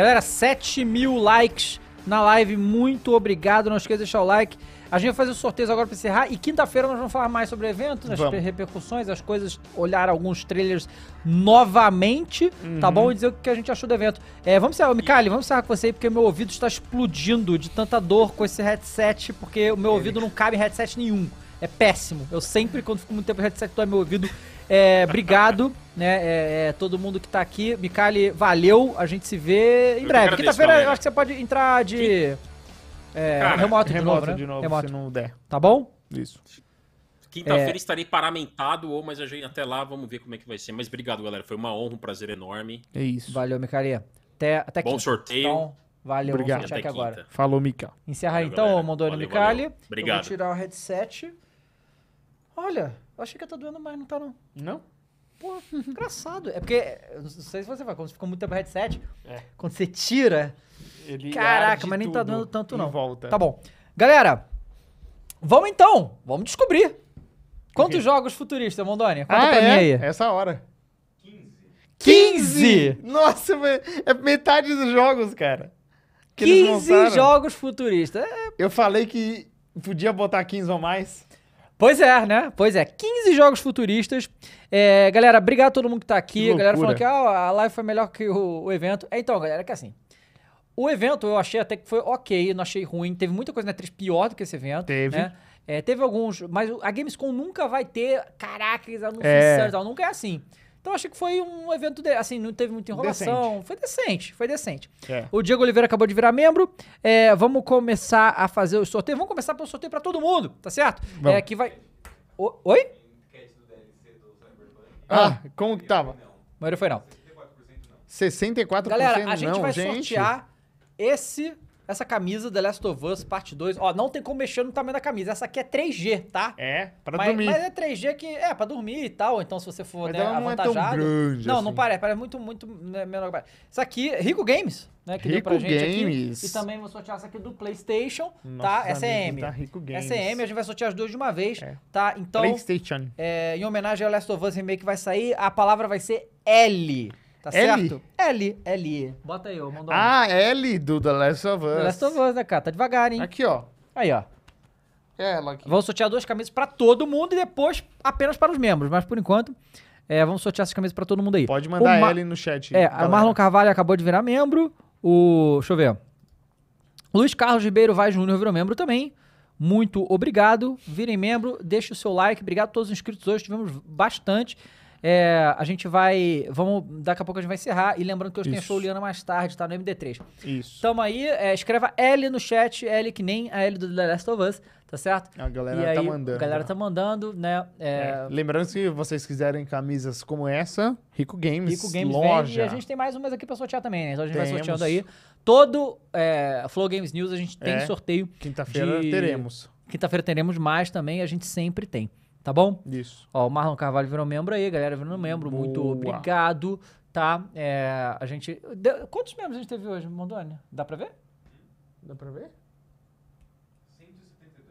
Galera, 7 mil likes na live. Muito obrigado. Não esqueça de deixar o like. A gente vai fazer o um sorteio agora para encerrar. E quinta-feira nós vamos falar mais sobre o evento, as vamos. repercussões, as coisas, olhar alguns trailers novamente, tá uhum. tá bom? E dizer o que a gente achou do evento. É, vamos encerrar, Mikali, vamos encerrar com você aí, porque meu ouvido está explodindo de tanta dor com esse headset, porque o meu ouvido não cabe em headset nenhum. É péssimo. Eu sempre, quando fico muito tempo headset, dói meu ouvido. É, obrigado, né? É, é, todo mundo que tá aqui. Micali, valeu. A gente se vê em breve. Quinta-feira eu acho que você pode entrar de. É, Cara, remoto, de, remoto novo, né? de novo, remoto. se não der. Tá bom? Isso. Quinta-feira é... estarei paramentado, ou mas até lá vamos ver como é que vai ser. Mas obrigado, galera. Foi uma honra, um prazer enorme. É isso. Valeu, Mikali. Até, até Bom sorteio. Então, valeu, obrigado. vamos aqui agora. Falou, Mica. Encerra valeu, então, galera. Mondoni Micali. Obrigado. Eu vou tirar o headset. Olha, eu achei que tá doendo, mas não tá não. Não? Pô, engraçado. É porque, não sei se você fala, quando você ficou muito tempo headset, é. quando você tira. Ele caraca, mas nem tá doendo tanto, não. Volta. Tá bom. Galera, vamos então, vamos descobrir. Quantos jogos futuristas, Mondônia? Conta ah, pra é? mim aí. Essa hora. 15. 15! Nossa, é metade dos jogos, cara. 15 jogos futuristas. É... Eu falei que podia botar 15 ou mais. Pois é, né? Pois é. 15 jogos futuristas. É, galera, obrigado a todo mundo que tá aqui. Que a galera falou que ah, a live foi melhor que o, o evento. É, então, galera, é que assim. O evento eu achei até que foi ok, não achei ruim. Teve muita coisa na atriz pior do que esse evento. Teve. Né? É, teve alguns, mas a Gamescom nunca vai ter. Caraca, eles anunciam é. Nunca é assim. Então acho que foi um evento, de, assim, não teve muita enrolação. Decente. Foi decente, foi decente. É. O Diego Oliveira acabou de virar membro. É, vamos começar a fazer o sorteio. Vamos começar pelo sorteio para todo mundo, tá certo? Vamos. É, que vai... O, oi? Ah, ah. como que tava? A maioria foi não. 64% não. Galera, a gente não, vai gente. sortear esse essa camisa The Last of Us Parte 2, ó, não tem como mexer no tamanho da camisa. Essa aqui é 3G, tá? É, pra mas, dormir. Mas é 3G que é pra dormir e tal, então se você for mas né, ela não avantajado. É tão grande não, assim. não parece, parece muito, muito né, menor. Isso aqui, Rico Games. Né, que rico Games. Aqui. E também vou sortear essa aqui do PlayStation, Nossa, tá? Essa é M. Tá rico Games. Essa é M, a gente vai sortear as duas de uma vez, é. tá? Então. PlayStation. É, em homenagem ao Last of Us Remake que vai sair, a palavra vai ser L. Tá L? certo? L, L. Bota aí, ô, Ah, L do The Last of Us. The Last of Us, né, cara? Tá devagar, hein? Aqui, ó. Aí, ó. É ela aqui. Vamos sortear duas camisas pra todo mundo e depois apenas para os membros. Mas por enquanto, é, vamos sortear essas camisas pra todo mundo aí. Pode mandar o L no chat. É, galera. o Marlon Carvalho acabou de virar membro. O. Deixa eu ver. Luiz Carlos Ribeiro Vaz Júnior virou membro também. Muito obrigado. Virem membro, deixe o seu like. Obrigado a todos os inscritos hoje. Tivemos bastante. É, a gente vai. Vamos. Daqui a pouco a gente vai encerrar. E lembrando que hoje Isso. tem show Liana mais tarde, tá? No MD3. Isso. Tamo aí. É, escreva L no chat, L que nem a L do The Last of Us, tá certo? A galera e tá mandando. A galera né? tá mandando, né? É, é... Lembrando que se vocês quiserem camisas como essa, Rico Games. Rico Games loja. Vem, e a gente tem mais umas aqui pra sortear também, né? Então a gente Temos. vai sorteando aí. Todo é, Flow Games News a gente tem é, sorteio. Quinta-feira de... teremos. Quinta-feira teremos mais também, a gente sempre tem tá bom? Isso. Ó, o Marlon Carvalho virou membro aí, galera virando membro. Boa. Muito obrigado, tá? É, a gente. quantos membros a gente teve hoje, Mondoni? Dá pra ver? Dá pra ver?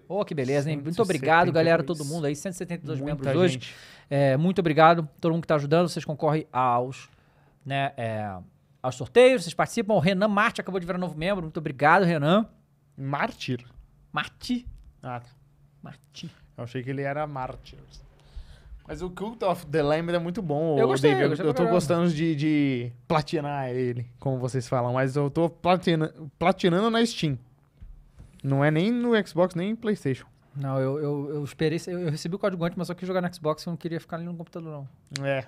Oh, que beleza, hein? Muito obrigado, galera, todo mundo aí, 172 Muita membros gente. hoje. É, muito obrigado, todo mundo que está ajudando. Vocês concorrem aos, né, é, aos sorteios, vocês participam. O Renan Marte acabou de virar novo membro. Muito obrigado, Renan. Mártir? Marte. Ah, tá. Marte. Eu achei que ele era Martyrs. Mas o Cult of the Lamb é muito bom, eu gostei, David. Eu, eu tô gostando de, de, platinar ele, como vocês falam. Mas eu tô platina, platinando na Steam. Não é nem no Xbox, nem no Playstation. Não, eu, eu, eu esperei. Eu recebi o código antes, mas só quis jogar no Xbox e não queria ficar ali no computador, não. É.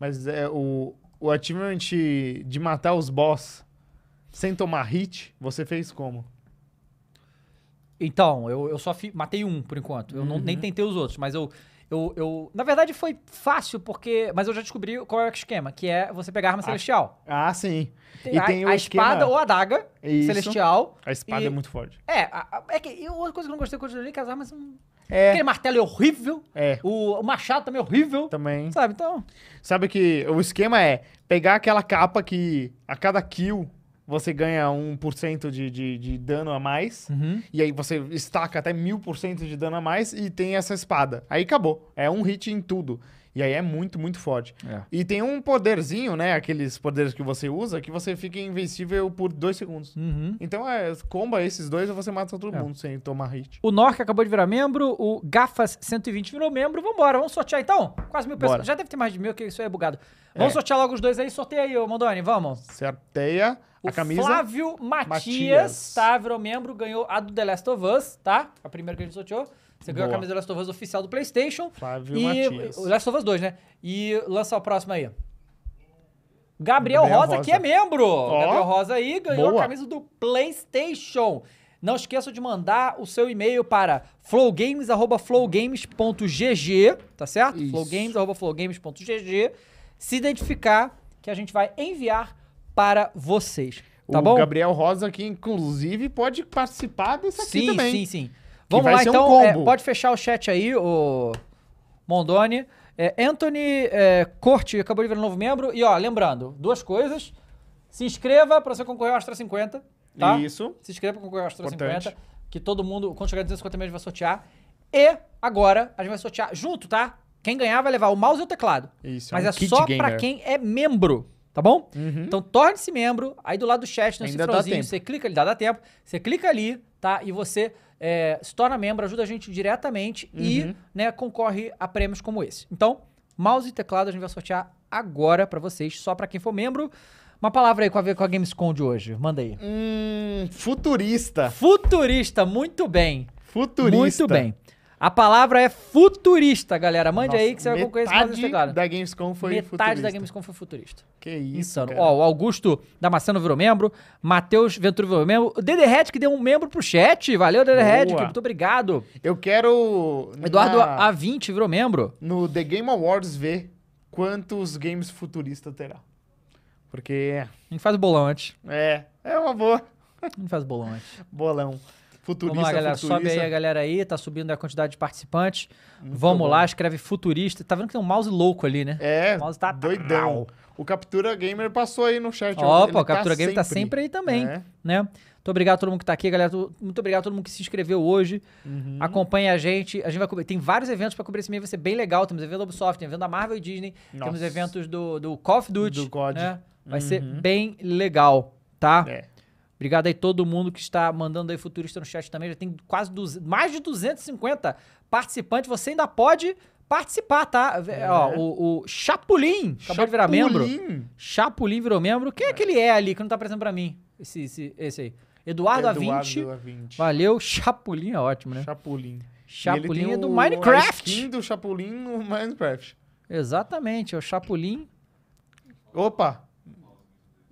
Mas é, o, o achievement de matar os boss sem tomar hit, você fez como? Então, eu, eu só matei um por enquanto. Eu uhum. não, nem uhum. tentei os outros, mas eu, eu, eu. Na verdade, foi fácil, porque. Mas eu já descobri qual é o esquema, que é você pegar a arma a... Ah, celestial. Ah, sim. Tem, e a, tem o a esquema... espada ou a adaga Isso. celestial. A espada é e... é muito forte. É, a, é que. E outra coisa que eu não gostei quando eu que as armas É. Aquele martelo é horrível. É. O, o machado também é horrível. Também. Sabe, então. Sabe que o esquema é pegar aquela capa que a cada kill você ganha 1% de, de, de dano a mais. Uhum. E aí você estaca até 1000% de dano a mais e tem essa espada. Aí acabou. É um hit em tudo. E aí é muito, muito forte. É. E tem um poderzinho, né? Aqueles poderes que você usa, que você fica invencível por dois segundos. Uhum. Então é, comba esses dois e você mata todo é. mundo sem tomar hit. O Norca acabou de virar membro, o Gafas 120 virou membro. Vambora, vamos sortear então? Quase mil pessoas. Já deve ter mais de mil, que isso aí é bugado. É. Vamos sortear logo os dois aí, sorteia aí, ô Mondoni, vamos. Sorteia. O camisa, Flávio Matias, Matias, tá? Virou membro, ganhou a do The Last of Us, tá? A primeira que a gente sorteou. Você ganhou a camisa The Last of Us oficial do PlayStation. Flávio e Matias. O Last of Us 2, né? E lança a próxima aí. Gabriel, Gabriel Rosa, Rosa, que é membro. Oh. Gabriel Rosa aí ganhou Boa. a camisa do PlayStation. Não esqueça de mandar o seu e-mail para flowgames@flowgames.gg, tá certo? flowgames@flowgames.gg. Se identificar que a gente vai enviar para vocês. Tá o bom? Gabriel Rosa aqui, inclusive, pode participar desse sim, aqui também. Sim, sim, sim. Vamos lá, então. Um é, pode fechar o chat aí, o Mondoni. É, Anthony é, Corte acabou de virar um novo membro. E, ó, lembrando, duas coisas. Se inscreva para você concorrer ao Astra 50, tá? Isso. Se inscreva para concorrer ao Astra Importante. 50, que todo mundo, quando chegar a 250 mil, a gente vai sortear. E agora, a gente vai sortear junto, tá? Quem ganhar vai levar o mouse e o teclado. Isso, é Mas é, um é só para quem é membro. Tá bom? Uhum. Então torne-se membro. Aí do lado do chat, no né? Ainda cifrãozinho, você clica ali, dá, dá tempo. Você clica ali, tá? E você é, se torna membro, ajuda a gente diretamente uhum. e né, concorre a prêmios como esse. Então, mouse e teclado a gente vai sortear agora para vocês, só para quem for membro. Uma palavra aí com a ver com a Gamescom de hoje. Manda aí. Hum, futurista. Futurista, muito bem. Futurista. Muito bem. A palavra é futurista, galera. Mande Nossa, aí que você vai concorrer esse Metade da Gamescom foi metade futurista. Metade da Gamescom foi futurista. Que isso, Insano. Cara. Ó, o Augusto Damasceno virou membro, Matheus Ventura virou membro, o Dede Red que deu um membro pro chat. Valeu, Dede Red, muito obrigado. Eu quero... Eduardo na... A20 virou membro. No The Game Awards ver quantos games futuristas terá. Porque... É. A gente faz bolão antes. É, é uma boa. A gente faz bolão antes. bolão. Futurista, Vamos lá, galera. Futurista. Sobe aí a galera aí, tá subindo a quantidade de participantes. Muito Vamos bom. lá, escreve futurista. Tá vendo que tem um mouse louco ali, né? É. O mouse tá doidão. O Captura Gamer passou aí no chat. Opa, o Captura tá Gamer tá sempre. tá sempre aí também, é. né? Muito obrigado a todo mundo que tá aqui, galera. Muito obrigado a todo mundo que se inscreveu hoje. Uhum. Acompanha a gente. A gente vai cobrir. Tem vários eventos para cobrir esse mês, vai ser bem legal. Temos evento da Ubisoft, tem evento da Marvel e Disney, Nossa. temos eventos do, do Call of Duty. Do God. Né? Vai uhum. ser bem legal, tá? É. Obrigado aí todo mundo que está mandando aí futurista no chat também. Já tem quase duze... mais de 250 participantes. Você ainda pode participar, tá? É. Ó, o, o acabou de virar membro. chapulin virou membro. Quem é, que é. aquele é ali que não tá aparecendo para mim? Esse, esse, esse aí. Eduardo, Eduardo A20. Valeu, chapulin é ótimo, né? chapulin chapulin é do o, Minecraft. A skin do chapulin no Minecraft. Exatamente, é o chapulin Opa!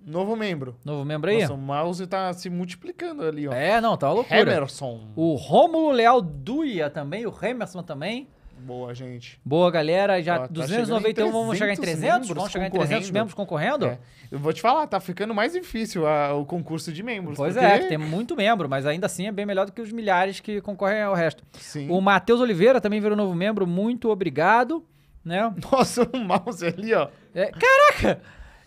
Novo membro. Novo membro aí? Nossa, o mouse tá se multiplicando ali, ó. É, não, tá uma loucura. Hemerson. O Rômulo Leal Duia também, o Hemerson também. Boa, gente. Boa, galera. Já ah, tá 291, vamos chegar em 300? Vamos chegar em 300 membros concorrendo? É. Eu vou te falar, tá ficando mais difícil a, o concurso de membros. Pois porque... é, tem muito membro, mas ainda assim é bem melhor do que os milhares que concorrem ao resto. Sim. O Matheus Oliveira também virou novo membro, muito obrigado. Né? Nossa, o mouse ali, ó. É, caraca!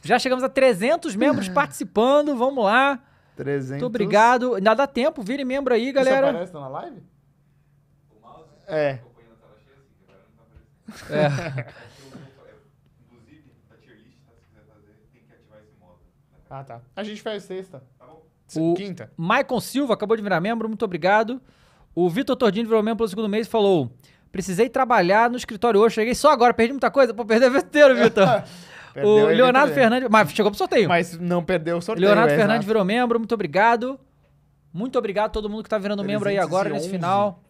Já chegamos a 300 membros ah. participando. Vamos lá. 300. Muito obrigado. Ainda dá tempo, vire membro aí, galera. Isso aparece tá na live? O mouse? É. Assim, tá é. é ah, tá. A gente faz sexta. Tá bom. O Quinta. Maicon Silva acabou de virar membro, muito obrigado. O Vitor Tordini virou membro pelo segundo mês e falou: Precisei trabalhar no escritório hoje, cheguei só agora, perdi muita coisa. Pô, perder a inteiro, Vitor. o Leonardo Fernandes. Mas chegou pro sorteio. Mas não perdeu o sorteio. Leonardo é, Fernandes virou membro, muito obrigado. Muito obrigado a todo mundo que tá virando membro aí agora nesse final.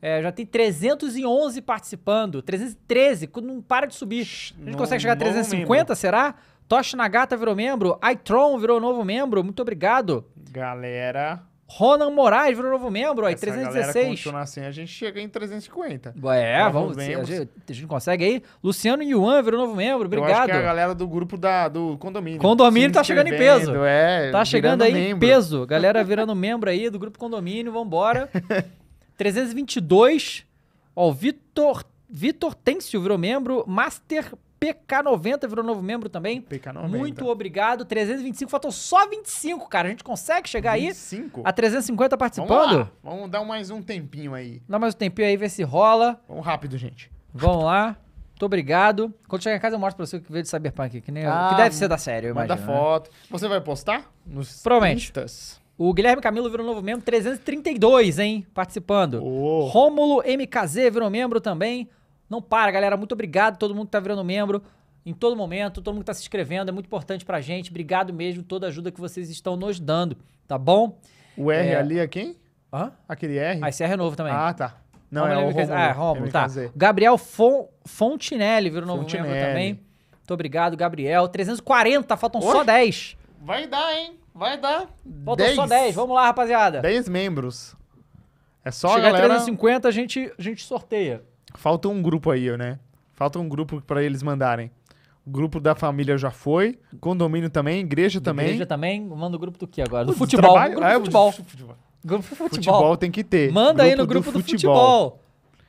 É, já tem 311 participando. 313, não para de subir. A gente não, consegue chegar a 350, será? Toshi Nagata virou membro. iTron virou novo membro. Muito obrigado. Galera. Ronan Moraes virou novo membro, aí 316. Se continuar assim, a gente chega em 350. É, vamos, vamos a, gente, a gente consegue aí. Luciano Yuan virou novo membro, obrigado. Eu acho que é a galera do grupo da, do condomínio. Condomínio tá chegando em peso. É, tá chegando aí membro. em peso. Galera virando membro aí do grupo condomínio, vambora. 322. Ó, o Vitor, Vitor Têncio virou membro. Master PK90 virou novo membro também. PK90. Muito obrigado. 325, faltou só 25, cara. A gente consegue chegar 25? aí? A 350 participando? Vamos, lá. Vamos dar mais um tempinho aí. Dá mais um tempinho aí, ver se rola. Vamos rápido, gente. Vamos lá. Muito obrigado. Quando chegar em casa, eu mostro pra você o que veio de Cyberpunk, que, nem ah, eu, que deve ser da série, eu manda imagino. Né? foto. Né? Você vai postar nos Instas? O Guilherme Camilo virou novo membro, 332, hein? Participando. Oh. Rômulo MKZ virou membro também. Não para, galera. Muito obrigado todo mundo que está virando membro em todo momento, todo mundo que está se inscrevendo, é muito importante para a gente. Obrigado mesmo toda a ajuda que vocês estão nos dando, tá bom? O R é... ali é quem? Hã? Aquele R? Ah, esse R é novo também. Ah, tá. Não, é o Romulo. Ah, é Romulo, tá. Gabriel Fon... Fontinelli virou novo Fontinelli. membro também. Muito obrigado, Gabriel. 340, faltam Oxe. só 10. Vai dar, hein? Vai dar. Faltam 10. só 10. Vamos lá, rapaziada. 10 membros. É só Chegar a 350, a gente, a gente sorteia. Falta um grupo aí, né? Falta um grupo para eles mandarem. O grupo da família já foi, condomínio também, igreja da também. Igreja também, manda o grupo do que agora? Do futebol. Trabalho? Grupo ah, é futebol. futebol. Grupo futebol. futebol tem que ter. Manda grupo aí no grupo do, do futebol. futebol.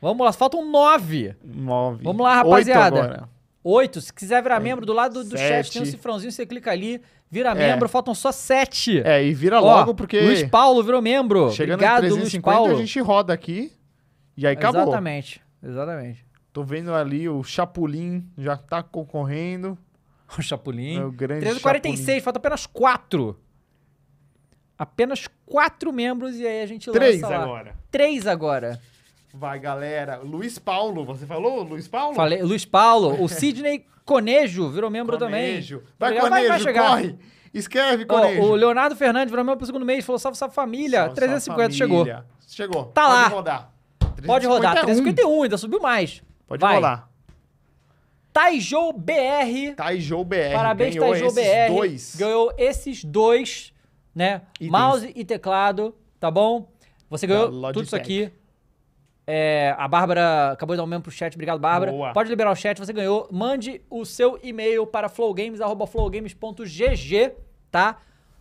Vamos lá, faltam nove. Nove. Vamos lá, rapaziada. Oito, agora. Oito. Se quiser virar membro, do lado do, chat tem um cifrãozinho, você clica ali, vira é. membro, faltam só sete. É, e vira Ó, logo porque. Luiz Paulo virou membro. Chegando Obrigado, em 350, Luiz Paulo. a gente roda aqui e aí acabou. Exatamente. Exatamente. Tô vendo ali o chapulin já tá concorrendo. O chapulin É o grande 346, falta apenas quatro Apenas quatro membros e aí a gente Três lança Três agora. três agora. Vai, galera. Luiz Paulo, você falou Luiz Paulo? Falei, Luiz Paulo. o Sidney Conejo virou membro Conejo. também. Vai, Conejo, vai, vai chegar. corre. Escreve, Conejo. Oh, o Leonardo Fernandes virou membro pro segundo mês, falou salve, salve família. Salve, 350 família. chegou. Chegou. Tá Pode lá. Rodar. Pode rodar. 351, ainda subiu mais. Pode Vai. rolar. Taijou BR. Taijou BR. Parabéns, ganhou BR. Dois. Ganhou esses dois, né? Itens. Mouse e teclado, tá bom? Você ganhou tudo isso aqui. É, a Bárbara acabou de dar um membro pro chat. Obrigado, Bárbara. Boa. Pode liberar o chat, você ganhou. Mande o seu e-mail para flowgames.flowgames.gg, tá?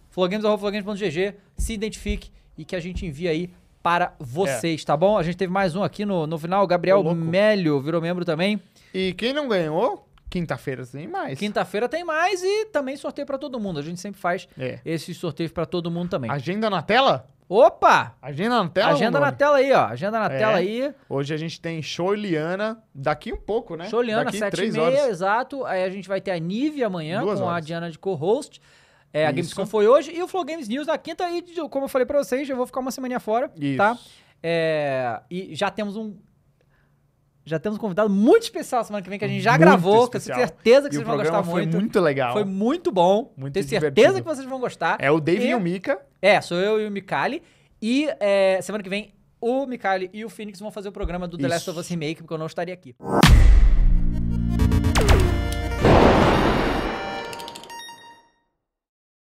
flowgames.flowgames.gg. Se identifique e que a gente envie aí para é. vocês, é. tá bom? A gente teve mais um aqui no, no final. Gabriel Mélio virou membro também. E quem não ganhou, Quinta-feira tem mais. Quinta-feira tem mais e também sorteio para todo mundo. A gente sempre faz é. esses sorteios para todo mundo também. Agenda na tela? Opa! Agenda na tela? Agenda na tela aí, ó. Agenda na é. tela aí. Hoje a gente tem show Liana daqui um pouco, né? Show Liana, 7 e meia, exato. Aí a gente vai ter a Nive amanhã Duas com horas. a Diana de co-host. É, a Gamescom foi hoje e o Flow Games News na quinta. E, como eu falei pra vocês, eu vou ficar uma semana fora, tá? Isso. tá? É, e já temos um já temos um convidado muito especial semana que vem, que a gente já muito gravou, que eu tenho certeza que e vocês vão gostar foi muito. Foi muito legal. Foi muito bom. Muito tenho divertido. certeza que vocês vão gostar. É o David e, e o Mika. É, sou eu e o Mikali. E é, semana que vem, o Mikali e o Phoenix vão fazer o programa do Isso. The Last of Us Remake, porque eu não estaria aqui.